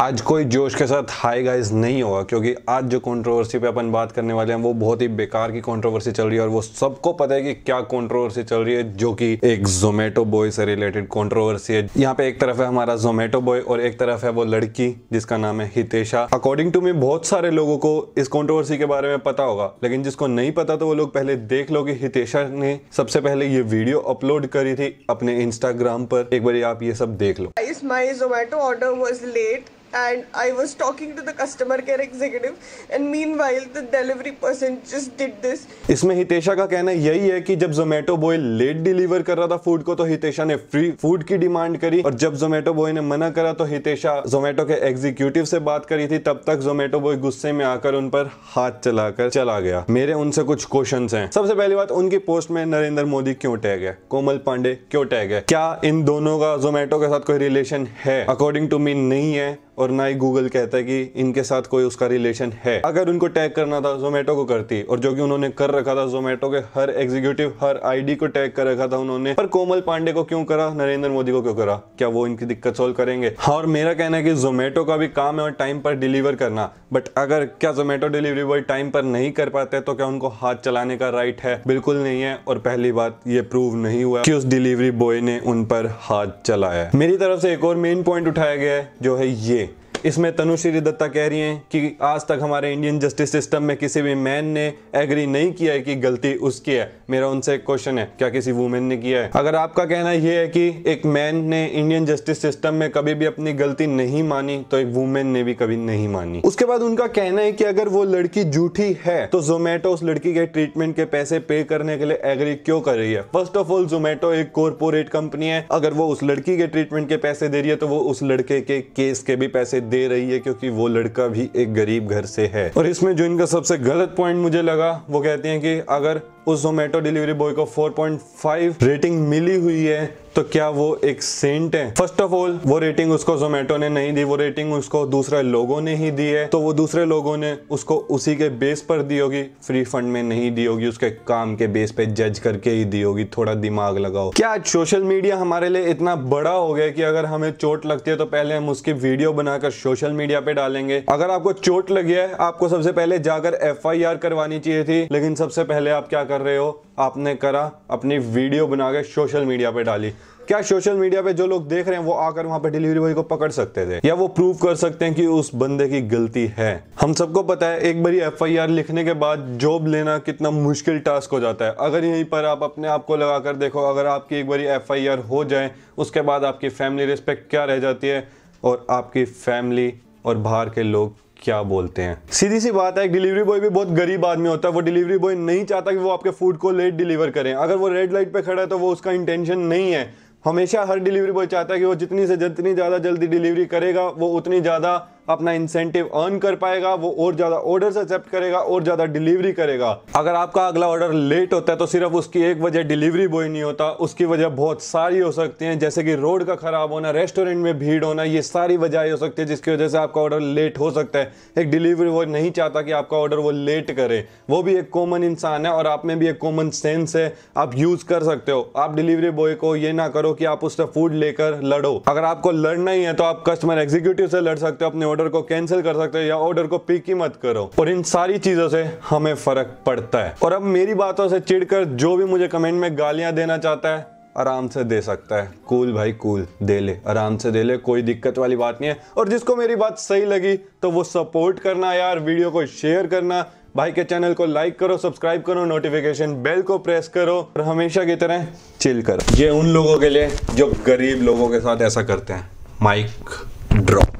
आज कोई जोश के साथ हाई गाइज नहीं होगा क्योंकि आज जो कंट्रोवर्सी पे अपन बात करने वाले हैं वो बहुत ही बेकार की कंट्रोवर्सी चल रही है और वो सबको पता है कि क्या कंट्रोवर्सी चल रही है जो कि एक जोमेटो बॉय से रिलेटेड कंट्रोवर्सी है यहाँ पे एक तरफ है हमारा जोमेटो बॉय और एक तरफ है वो लड़की जिसका नाम है हितेशा अकॉर्डिंग टू मी बहुत सारे लोगों को इस कॉन्ट्रोवर्सी के बारे में पता होगा लेकिन जिसको नहीं पता तो वो लोग पहले देख लो कि हितेशा ने सबसे पहले ये वीडियो अपलोड करी थी अपने इंस्टाग्राम पर एक बार आप ये सब देख लो my Zomato order was late and I was talking to the customer care executive and meanwhile the delivery person just did this. इसमें हितेशा का कहना यही है कि जब जोमेटो बॉय लेट डिलीवर कर रहा था फूड को तो हितेशा ने फ्री फूड की डिमांड करी और जब जोमेटो बॉय ने मना करा तो हितेशा जोमेटो के एग्जीक्यूटिव से बात करी थी तब तक जोमेटो बॉय गुस्से में आकर उन पर हाथ चलाकर चला गया मेरे उनसे कुछ क्वेश्चन है सबसे पहली बात उनकी पोस्ट में नरेंद्र मोदी क्यों टैग है कोमल पांडे क्यों टैग है क्या इन दोनों का जोमेटो के साथ कोई रिलेशन है अकॉर्डिंग टू मी नहीं है और ना ही गूगल कहता है कि इनके साथ कोई उसका रिलेशन है अगर उनको टैग करना था जोमेटो को करती और जो कि उन्होंने कर रखा था जोमेटो के हर एग्जीक्यूटिव हर आईडी को टैग कर रखा था उन्होंने पर कोमल पांडे को क्यों करा नरेंद्र मोदी को क्यों करा क्या वो इनकी दिक्कत सोल्व करेंगे हाँ और मेरा कहना है कि जोमेटो का भी काम है और टाइम पर डिलीवर करना बट अगर क्या जोमेटो डिलीवरी बॉय टाइम पर नहीं कर पाते तो क्या उनको हाथ चलाने का राइट है बिल्कुल नहीं है और पहली बात ये प्रूव नहीं हुआ कि उस डिलीवरी बॉय ने उन पर हाथ चलाया मेरी तरफ से एक और मेन पॉइंट उठाया गया है जो है ये इसमें तनुश्री दत्ता कह रही हैं कि आज तक हमारे इंडियन जस्टिस सिस्टम में किसी भी मैन ने एग्री नहीं किया है कि गलती उसकी है मेरा उनसे क्वेश्चन है क्या किसी वुमेन ने किया है अगर आपका कहना यह है कि एक मैन ने इंडियन जस्टिस सिस्टम में कभी भी अपनी गलती नहीं मानी तो एक वुमेन ने भी कभी नहीं मानी उसके बाद उनका कहना है कि अगर वो लड़की झूठी है तो जोमेटो उस लड़की के ट्रीटमेंट के पैसे पे करने के लिए एग्री क्यों कर रही है फर्स्ट ऑफ ऑल जोमेटो एक कॉरपोरेट कंपनी है अगर वो उस लड़की के ट्रीटमेंट के पैसे दे रही है तो वो उस लड़के के केस के भी पैसे दे रही है क्योंकि वो लड़का भी एक गरीब घर से है और इसमें जो इनका सबसे गलत पॉइंट मुझे लगा वो कहते हैं कि अगर उस जोमेटो डिलीवरी बॉय को 4.5 रेटिंग मिली हुई है तो क्या वो एक सेंट है फर्स्ट ऑफ ऑल वो रेटिंग उसको जोमेटो ने नहीं दी वो रेटिंग उसको दूसरे लोगों ने ही दी है तो वो दूसरे लोगों ने उसको उसी के बेस पर दी होगी फ्री फंड में नहीं दी होगी उसके काम के बेस पे जज करके ही दी होगी थोड़ा दिमाग लगाओ क्या सोशल मीडिया हमारे लिए इतना बड़ा हो गया कि अगर हमें चोट लगती है तो पहले हम उसकी वीडियो बनाकर सोशल मीडिया पे डालेंगे अगर आपको चोट लगी है आपको सबसे पहले जाकर एफ करवानी चाहिए थी लेकिन सबसे पहले आप क्या कर कर रहे हो आपने करा अपनी वीडियो बना के सोशल मीडिया पे डाली क्या सोशल मीडिया पे जो लोग देख रहे हैं वो आकर वहां पे डिलीवरी बॉय को पकड़ सकते थे या वो प्रूव कर सकते हैं कि उस बंदे की गलती है हम सबको पता है एक बारी एफआईआर लिखने के बाद जॉब लेना कितना मुश्किल टास्क हो जाता है अगर यहीं पर आप अपने आप को लगाकर देखो अगर आपकी एक बारी एफ हो जाए उसके बाद आपकी फैमिली रिस्पेक्ट क्या रह जाती है और आपकी फैमिली और बाहर के लोग क्या बोलते हैं सीधी सी बात है डिलीवरी बॉय भी बहुत गरीब आदमी होता है वो डिलीवरी बॉय नहीं चाहता कि वो आपके फूड को लेट डिलीवर करें अगर वो रेड लाइट पे खड़ा है तो वो उसका इंटेंशन नहीं है हमेशा हर डिलीवरी बॉय चाहता है कि वो जितनी से जितनी ज़्यादा जल्दी डिलीवरी करेगा वो उतनी ज़्यादा अपना इंसेंटिव अर्न कर पाएगा वो और ज़्यादा ऑर्डर्स एक्सेप्ट करेगा और ज़्यादा डिलीवरी करेगा अगर आपका अगला ऑर्डर लेट होता है तो सिर्फ उसकी एक वजह डिलीवरी बॉय नहीं होता उसकी वजह बहुत सारी हो सकती है जैसे कि रोड का ख़राब होना रेस्टोरेंट में भीड़ होना ये सारी वजह हो सकती है जिसकी वजह से आपका ऑर्डर लेट हो सकता है एक डिलीवरी बॉय नहीं चाहता कि आपका ऑर्डर वो लेट करे वो भी एक कॉमन इंसान है और आप में भी एक कॉमन सेंस है आप यूज़ कर सकते हो आप डिलीवरी बॉय को ये ना करो कि आप उससे फूड लेकर लड़ो अगर आपको लड़ना ही है तो आप कस्टमर एग्जीक्यूटिव से लड़ सकते हो अपने ऑर्डर को कैंसिल कर सकते हो या ऑर्डर को पिक ही मत करो और इन सारी चीजों से हमें फर्क पड़ता है और अब मेरी बातों से चिड़कर जो भी मुझे कमेंट में गालियां देना चाहता है आराम से दे सकता है कूल भाई कूल दे ले आराम से दे ले कोई दिक्कत वाली बात नहीं है और जिसको मेरी बात सही लगी तो वो सपोर्ट करना यार वीडियो को शेयर करना भाई के चैनल को लाइक करो सब्सक्राइब करो नोटिफिकेशन बेल को प्रेस करो और हमेशा की तरह चिल करो ये उन लोगों के लिए जो गरीब लोगों के साथ ऐसा करते हैं माइक ड्रॉप